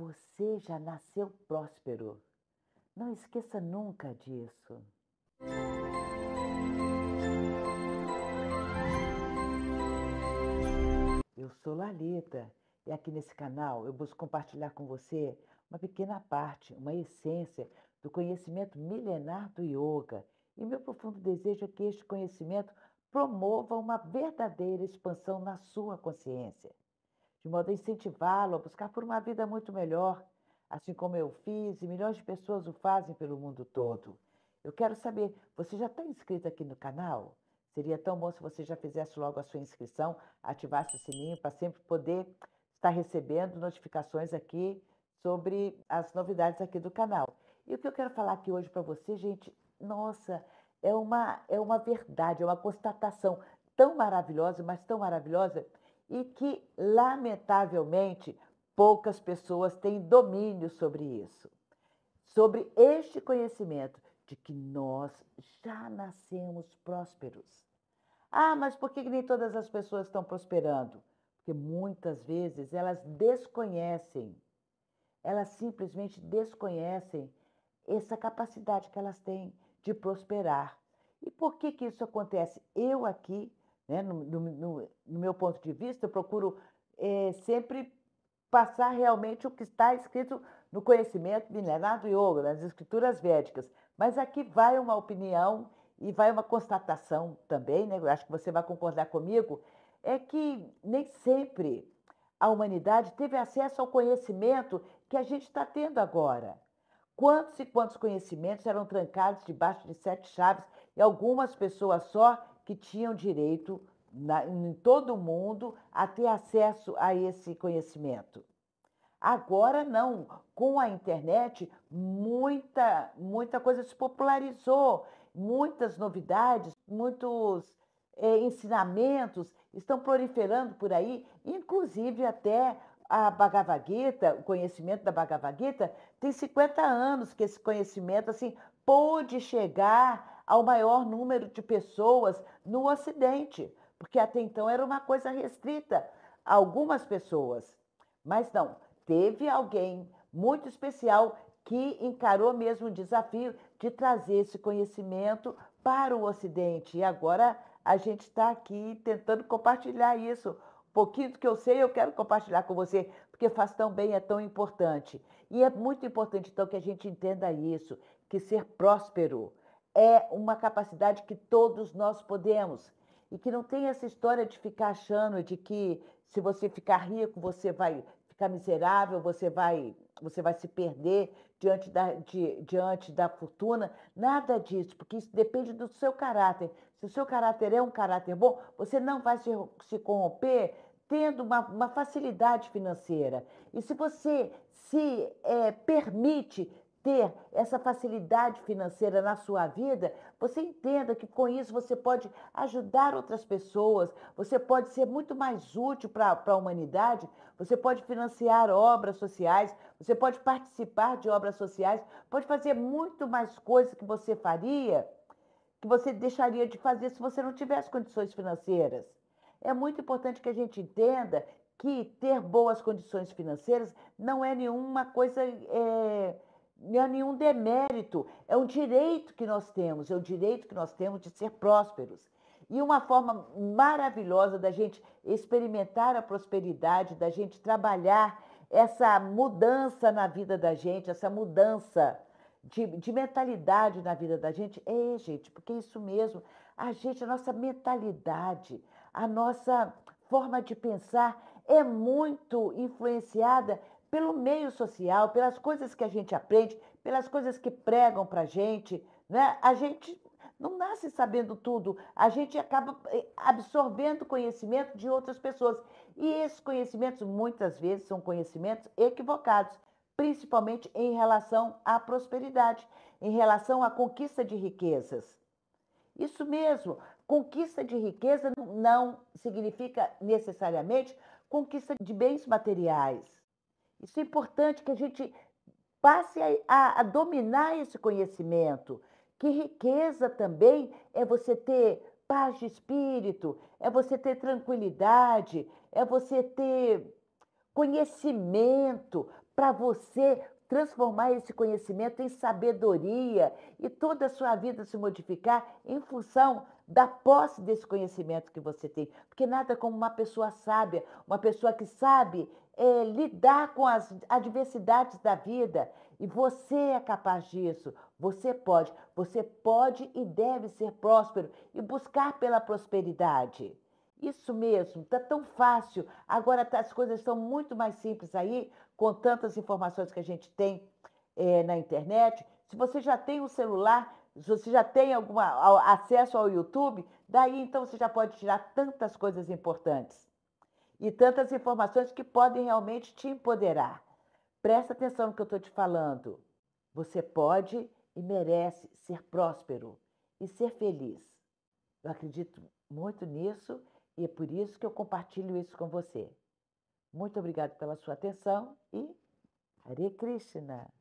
Você já nasceu próspero. Não esqueça nunca disso. Eu sou Lalita e aqui nesse canal eu busco compartilhar com você uma pequena parte, uma essência do conhecimento milenar do yoga. E meu profundo desejo é que este conhecimento promova uma verdadeira expansão na sua consciência de modo a incentivá-lo a buscar por uma vida muito melhor, assim como eu fiz e milhões de pessoas o fazem pelo mundo todo. Eu quero saber, você já está inscrito aqui no canal? Seria tão bom se você já fizesse logo a sua inscrição, ativasse o sininho para sempre poder estar recebendo notificações aqui sobre as novidades aqui do canal. E o que eu quero falar aqui hoje para você, gente, nossa, é uma, é uma verdade, é uma constatação tão maravilhosa, mas tão maravilhosa, e que, lamentavelmente, poucas pessoas têm domínio sobre isso. Sobre este conhecimento de que nós já nascemos prósperos. Ah, mas por que nem todas as pessoas estão prosperando? Porque muitas vezes elas desconhecem, elas simplesmente desconhecem essa capacidade que elas têm de prosperar. E por que, que isso acontece? Eu aqui né? No, no, no, meu ponto de vista, eu procuro é, sempre passar realmente o que está escrito no conhecimento milenar do yoga, nas escrituras védicas. Mas aqui vai uma opinião e vai uma constatação também, né? Eu acho que você vai concordar comigo, é que nem sempre a humanidade teve acesso ao conhecimento que a gente está tendo agora. Quantos e quantos conhecimentos eram trancados debaixo de sete chaves e algumas pessoas só que tinham direito na, em todo o mundo a ter acesso a esse conhecimento. Agora não, com a internet muita muita coisa se popularizou, muitas novidades, muitos é, ensinamentos estão proliferando por aí, inclusive até a Bhagavad Gita, o conhecimento da Bhagavad Gita tem 50 anos que esse conhecimento assim pôde chegar ao maior número de pessoas no Ocidente, porque até então era uma coisa restrita a algumas pessoas. Mas não, teve alguém muito especial que encarou mesmo o desafio de trazer esse conhecimento para o Ocidente. E agora a gente está aqui tentando compartilhar isso. Um pouquinho do que eu sei, eu quero compartilhar com você, porque faz tão bem, é tão importante. E é muito importante, então, que a gente entenda isso, que ser próspero é uma capacidade que todos nós podemos. E que não tem essa história de ficar achando de que se você ficar rico, você vai ficar miserável, você vai, você vai se perder diante da, de, diante da fortuna. Nada disso, porque isso depende do seu caráter. Se o seu caráter é um caráter bom, você não vai se, se corromper tendo uma, uma facilidade financeira. E se você se é, permite ter essa facilidade financeira na sua vida, você entenda que com isso você pode ajudar outras pessoas, você pode ser muito mais útil para a humanidade, você pode financiar obras sociais, você pode participar de obras sociais, pode fazer muito mais coisas que você faria, que você deixaria de fazer se você não tivesse condições financeiras. É muito importante que a gente entenda que ter boas condições financeiras não é nenhuma coisa. É, não é nenhum demérito, é um direito que nós temos, é o direito que nós temos de ser prósperos. E uma forma maravilhosa da gente experimentar a prosperidade, da gente trabalhar essa mudança na vida da gente, essa mudança de, de mentalidade na vida da gente, é, gente, porque é isso mesmo. A gente, a nossa mentalidade, a nossa forma de pensar é muito influenciada pelo meio social, pelas coisas que a gente aprende, pelas coisas que pregam para a gente. Né? A gente não nasce sabendo tudo, a gente acaba eh, absorvendo conhecimento de outras pessoas. E esses conhecimentos, muitas vezes, são conhecimentos equivocados, principalmente em relação à prosperidade, em relação à conquista de riquezas. Isso mesmo, conquista de riqueza não significa necessariamente conquista de bens materiais. Isso é importante que a gente passe a, a, a dominar esse conhecimento. Que riqueza também é você ter paz de espírito, é você ter tranquilidade, é você ter conhecimento para você transformar esse conhecimento em sabedoria e toda a sua vida se modificar em função da posse desse conhecimento que você tem. Porque nada como uma pessoa sábia, uma pessoa que sabe é, lidar com as adversidades da vida. E você é capaz disso. Você pode. Você pode e deve ser próspero e buscar pela prosperidade. Isso mesmo, tá tão fácil. Agora tá, as coisas estão muito mais simples aí, com tantas informações que a gente tem é, na internet. Se você já tem um celular, se você já tem algum acesso ao YouTube, daí então você já pode tirar tantas coisas importantes e tantas informações que podem realmente te empoderar. Presta atenção no que eu estou te falando. Você pode e merece ser próspero e ser feliz. Eu acredito muito nisso e é por isso que eu compartilho isso com você. Muito obrigado pela sua atenção e Hare Krishna!